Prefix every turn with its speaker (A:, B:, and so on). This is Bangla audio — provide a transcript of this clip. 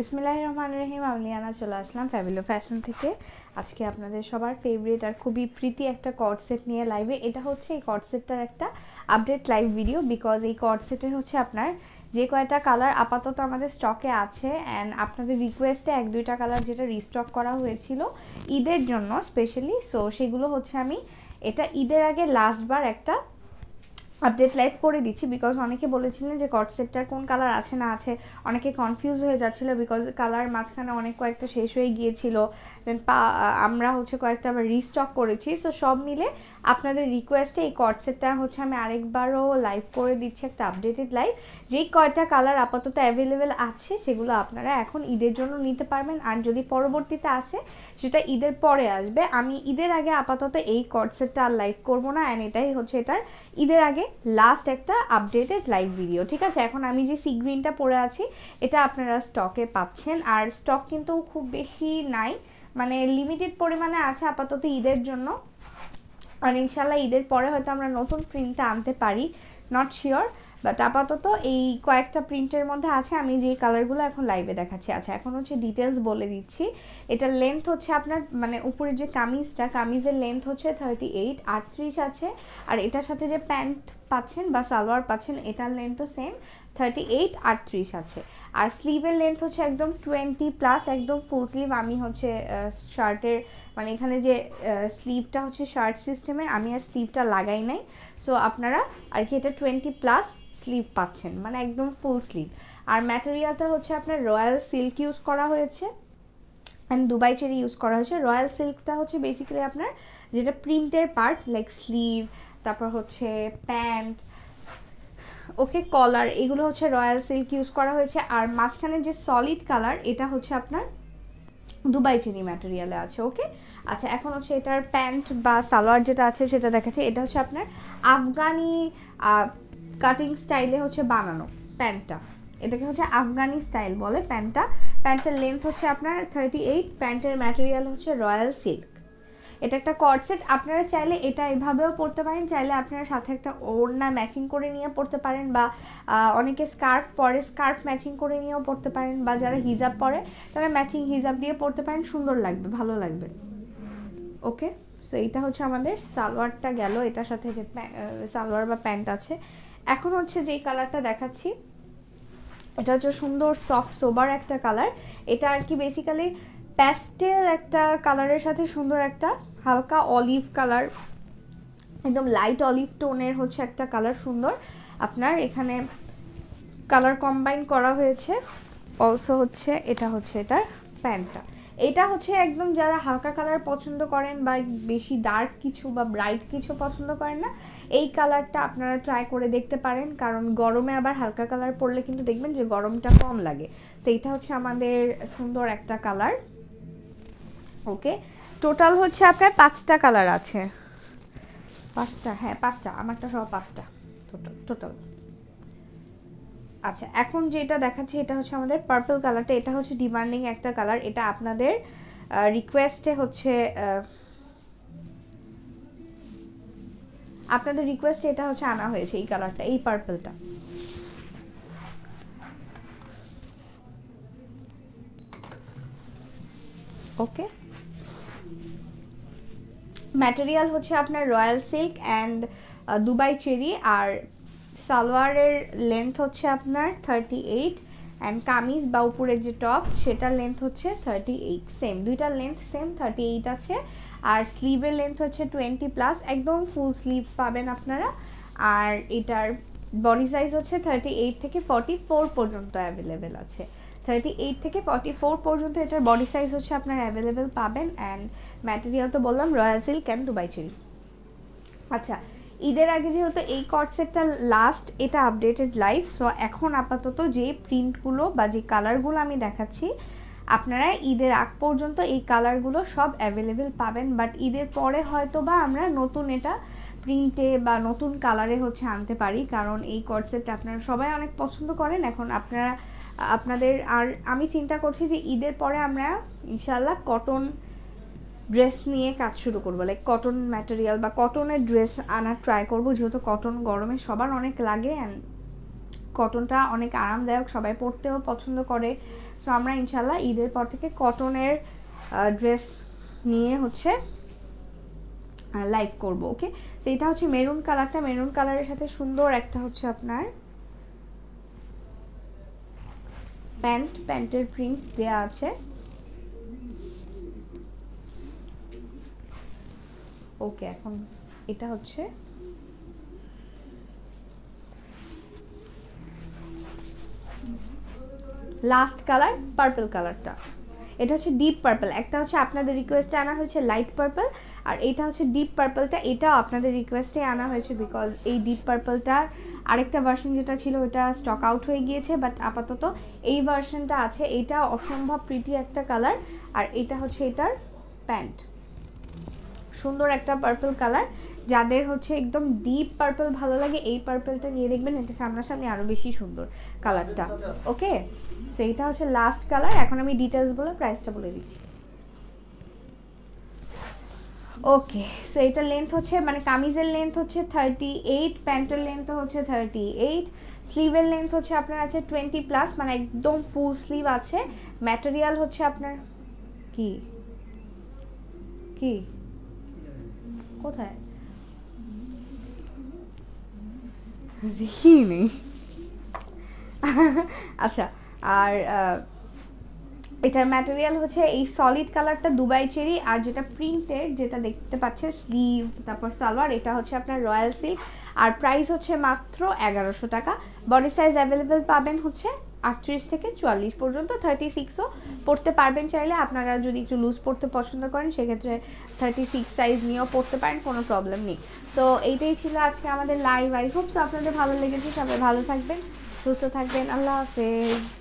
A: বিসমিল্লাহ রহমান রহিম আমি লিয়ানা চলে আসলাম ফ্যামিলো ফ্যাশন থেকে আজকে আপনাদের সবার ফেভারিট আর খুবই প্রীতি একটা কট সেট নিয়ে লাইভে এটা হচ্ছে এই কট সেটটার একটা আপডেট লাইভ ভিডিও বিকজ এই কট সেটের হচ্ছে আপনার যে কয়টা কালার আপাতত আমাদের স্টকে আছে অ্যান্ড আপনাদের রিকোয়েস্টে এক দুইটা কালার যেটা রিস্টক করা হয়েছিল ঈদের জন্য স্পেশালি সো সেগুলো হচ্ছে আমি এটা ঈদের আগে লাস্টবার একটা আপডেট লাইভ করে দিচ্ছি বিকজ অনেকে বলেছিলেন যে কট সেটটার কোন কালার আছে না আছে অনেকে কনফিউজ হয়ে যাচ্ছিলো বিকজ কালার মাঝখানে অনেক কয়েকটা শেষ হয়ে গিয়েছিল দেন পা আমরা হচ্ছে কয়েকটা আবার রিস্টক করেছি সো সব মিলে আপনাদের রিকোয়েস্টে এই কট সেটটা হচ্ছে আমি আরেকবারও লাইভ করে দিচ্ছি একটা আপডেটেড লাইভ যেই কয়টা কালার আপাতত অ্যাভেলেবেল আছে সেগুলো আপনারা এখন ঈদের জন্য নিতে পারবেন আর যদি পরবর্তীতে আসে সেটা ঈদের পরে আসবে আমি ঈদের আগে আপাতত এই কট সেটটা আর লাইভ করবো না অ্যান্ড এটাই হচ্ছে এটার ঈদের আগে লাস্ট একটা আপডেটেড লাইভ ভিডিও ঠিক আছে এখন আমি যে সিগ্রিনটা পরে আছি এটা আপনারা স্টকে পাচ্ছেন আর স্টক কিন্তু খুব বেশি নাই মানে লিমিটেড পরিমাণে আছে আপাতত ঈদের জন্য আর ইনশাল্লাহ ঈদের পরে হয়তো আমরা নতুন প্রিন্টটা আনতে পারি নট শিওর বাট আপাতত এই কয়েকটা প্রিন্টের মধ্যে আছে আমি যে কালারগুলো এখন লাইভে দেখাচ্ছি আচ্ছা এখন হচ্ছে ডিটেলস বলে দিচ্ছি এটার লেন্থ হচ্ছে আপনার মানে উপরের যে কামিজটা কামিজের লেন্থ হচ্ছে থার্টি এইট আটত্রিশ আছে আর এটার সাথে যে প্যান্ট পাচ্ছেন বা সালোয়ার পাচ্ছেন এটার লেন্থও সেম থার্টি এইট আটত্রিশ আছে আর স্লিভের লেন্থ হচ্ছে একদম টোয়েন্টি প্লাস একদম ফুল স্লিভ আমি হচ্ছে শার্টের মানে এখানে যে স্লিভটা হচ্ছে শার্ট সিস্টেমের আমি আর স্লিভটা লাগাই নাই সো আপনারা আর কি এটা টোয়েন্টি প্লাস স্লিভ পাচ্ছেন মানে একদম ফুল স্লিভ আর ম্যাটেরিয়ালটা হচ্ছে আপনার রয়্যাল সিল্ক ইউজ করা হয়েছে অ্যান্ড দুবাই চেরি ইউজ করা হয়েছে রয়্যাল সিল্কটা হচ্ছে বেসিক্যালি আপনার যেটা প্রিন্টের পার্ট লাইক স্লিভ তারপর হচ্ছে প্যান্ট ওকে কলার এগুলো হচ্ছে রয়্যাল সিল্ক ইউজ করা হয়েছে আর মাঝখানে যে সলিড কালার এটা হচ্ছে আপনার দুবাই চিনি ম্যাটেরিয়ালে আছে ওকে আচ্ছা এখন হচ্ছে এটার প্যান্ট বা সালোয়ার যেটা আছে সেটা দেখাচ্ছে এটা হচ্ছে আপনার আফগানি কাটিং স্টাইলে হচ্ছে বানানো প্যান্টটা এটাকে হচ্ছে আফগানি স্টাইল বলে প্যান্টটা প্যান্টের লেন্থ হচ্ছে আপনার থার্টি এইট প্যান্টের ম্যাটেরিয়াল হচ্ছে রয়্যাল সিল্ক এটা একটা কর্ডসেট আপনারা চাইলে এটা এভাবেও পরতে পারেন চাইলে আপনারা সাথে একটা ওড়না ম্যাচিং করে নিয়ে পরতে পারেন বা অনেকে স্কার্ফ পরে স্কার্ফ ম্যাচিং করে নিয়েও পরতে পারেন বা যারা হিজাব পরে তারা ম্যাচিং হিজাব দিয়ে পরতে পারেন সুন্দর লাগবে ভালো লাগবে ওকে সো এইটা হচ্ছে আমাদের সালোয়ারটা গেল এটার সাথে যে সালোয়ার বা প্যান্ট আছে এখন হচ্ছে যেই কালারটা দেখাচ্ছি এটা হচ্ছে সুন্দর সফট সোবার একটা কালার এটা আর কি বেসিক্যালি প্যাস্টেল একটা কালারের সাথে সুন্দর একটা হালকা অলিভ কালার একদম লাইট অলিভ টোনের হচ্ছে একটা কালার সুন্দর আপনার এখানে কালার কম্বাইন করা হয়েছে অলসো হচ্ছে এটা হচ্ছে এটা প্যান্টটা এটা হচ্ছে একদম যারা হালকা কালার পছন্দ করেন বা বেশি ডার্ক কিছু বা ব্রাইট কিছু পছন্দ করেন না এই কালারটা আপনারা ট্রাই করে দেখতে পারেন কারণ গরমে আবার হালকা কালার পরলে কিন্তু দেখবেন যে গরমটা কম লাগে তো এটা হচ্ছে আমাদের সুন্দর একটা কালার ওকে টোটাল হচ্ছে আপনার পাঁচটা কালার আছে পাঁচটা হ্যাঁ পাঁচটা আমারটা সব পাঁচটা টোটাল টোটাল আচ্ছা এখন যেটা দেখাচ্ছি এটা হচ্ছে আমাদের পার্পল কালারটা এটা হচ্ছে ডিমান্ডিং একটা কালার এটা আপনাদের রিকোয়েস্টে হচ্ছে আপনাদের রিকোয়েস্টে এটা হচ্ছে আনা হয়েছে এই কালারটা এই পার্পলটা ওকে ম্যাটেরিয়াল হচ্ছে আপনার royal silk and Dubai cherry আর সালোয়ারের লেন্থ হচ্ছে আপনার থার্টি এইট অ্যান্ড কামিজ বা উপরের যে টপস সেটার লেন্থ হচ্ছে থার্টি এইট সেম দুইটার লেন্থ সেম থার্টি এইট আছে আর স্লিভের লেন্থ হচ্ছে টোয়েন্টি প্লাস একদম ফুল স্লিভ পাবেন আপনারা আর এটার বডি সাইজ হচ্ছে থার্টি এইট থেকে ফর্টি ফোর পর্যন্ত অ্যাভেলেবেল আছে থার্টি এইট থেকে ফর্টি ফোর পর্যন্ত এটার বডি সাইজ হচ্ছে আপনার অ্যাভেলেবেল পাবেন অ্যান্ড ম্যাটেরিয়াল তো বললাম royal silk and Dubai chilli আচ্ছা ঈদের আগে যেহেতু এই কটসেটটা লাস্ট এটা আপডেটেড লাইফ সো এখন আপাতত যে প্রিন্টগুলো বা যে কালারগুলো আমি দেখাচ্ছি আপনারা ঈদের আগ পর্যন্ত এই কালারগুলো সব অ্যাভেলেবেল পাবেন বাট ঈদের পরে হয়তো বা আমরা নতুন এটা প্রিন্টে বা নতুন কালারে হচ্ছে আনতে পারি কারণ এই কটসেটটা আপনারা সবাই অনেক পছন্দ করেন এখন আপনারা আপনাদের আর আমি চিন্তা করছি যে ঈদের পরে আমরা ইনশাল্লাহ কটন ড্রেস নিয়ে কাজ শুরু করবো লাইক কটন ম্যাটেরিয়াল বা কটনের ড্রেস আনার ট্রাই করবো যেহেতু কটন গরমে সবার অনেক লাগে অ্যান্ড কটনটা অনেক আরামদায়ক সবাই পরতেও পছন্দ করে সো আমরা ইনশাল্লাহ ঈদের পর থেকে কটনের ড্রেস নিয়ে হচ্ছে লাইভ করব ওকে তো এটা হচ্ছে মেরুন কালারটা মেরুন কালারের সাথে সুন্দর একটা হচ্ছে আপনার প্যান্ট প্যান্টের প্রিন্ট দেয়া আছে ওকে এখন এটা হচ্ছে লাস্ট কালার পার্পল কালারটা এটা হচ্ছে ডিপ পার্পল একটা হচ্ছে আপনাদের রিকোয়েস্টে আনা হয়েছে লাইট পার্পল আর এটা হচ্ছে ডিপ পার্পলটা এটাও আপনাদের রিকোয়েস্টে আনা হয়েছে বিকজ এই ডিপ পার্পলটার আরেকটা ভার্সন যেটা ছিল ওটা স্টক আউট হয়ে গিয়েছে বাট আপাতত এই ভার্সনটা আছে এটা অসম্ভব প্রীতি একটা কালার আর এটা হচ্ছে এটার প্যান্ট সুন্দর একটা পার্পল কালার যাদের হচ্ছে একদম ডিপ পার্পল ভালো লাগে এই পার্পলটা নিয়ে দেখবেন এটা সামনাসামনি আরও বেশি সুন্দর কালারটা ওকে সেইটা হচ্ছে লাস্ট কালার এখন আমি ডিটেলস বলে প্রাইসটা বলে দিচ্ছি ওকে সো এটার লেন্থ হচ্ছে মানে কামিজের লেন্থ হচ্ছে থার্টি এইট প্যান্টের লেন্থ হচ্ছে থার্টি এইট স্লিভের লেন্থ হচ্ছে আপনার আছে টোয়েন্টি প্লাস মানে একদম ফুল স্লিভ আছে ম্যাটেরিয়াল হচ্ছে আপনার কি কি কোথায় দেখিনি আচ্ছা আর এটার ম্যাটেরিয়াল হচ্ছে এই সলিড কালারটা দুবাই চেরি আর যেটা প্রিন্টের যেটা দেখতে পাচ্ছেন স্লিভ তারপর সালোয়ার এটা হচ্ছে আপনার রয়্যাল সিল্ক আর প্রাইস হচ্ছে মাত্র এগারোশো টাকা বডি সাইজ অ্যাভেলেবেল পাবেন হচ্ছে আটত্রিশ থেকে চুয়াল্লিশ পর্যন্ত থার্টি সিক্সও পড়তে পারবেন চাইলে আপনারা যদি একটু লুজ পড়তে পছন্দ করেন সেক্ষেত্রে থার্টি সিক্স সাইজ নিয়েও পড়তে পারেন কোনো প্রবলেম নেই তো এইটাই ছিল আজকে আমাদের লাইভ আই হোপস আপনাদের ভালো লেগেছে সবাই ভালো থাকবেন সুস্থ থাকবেন আল্লাহ হাফেজ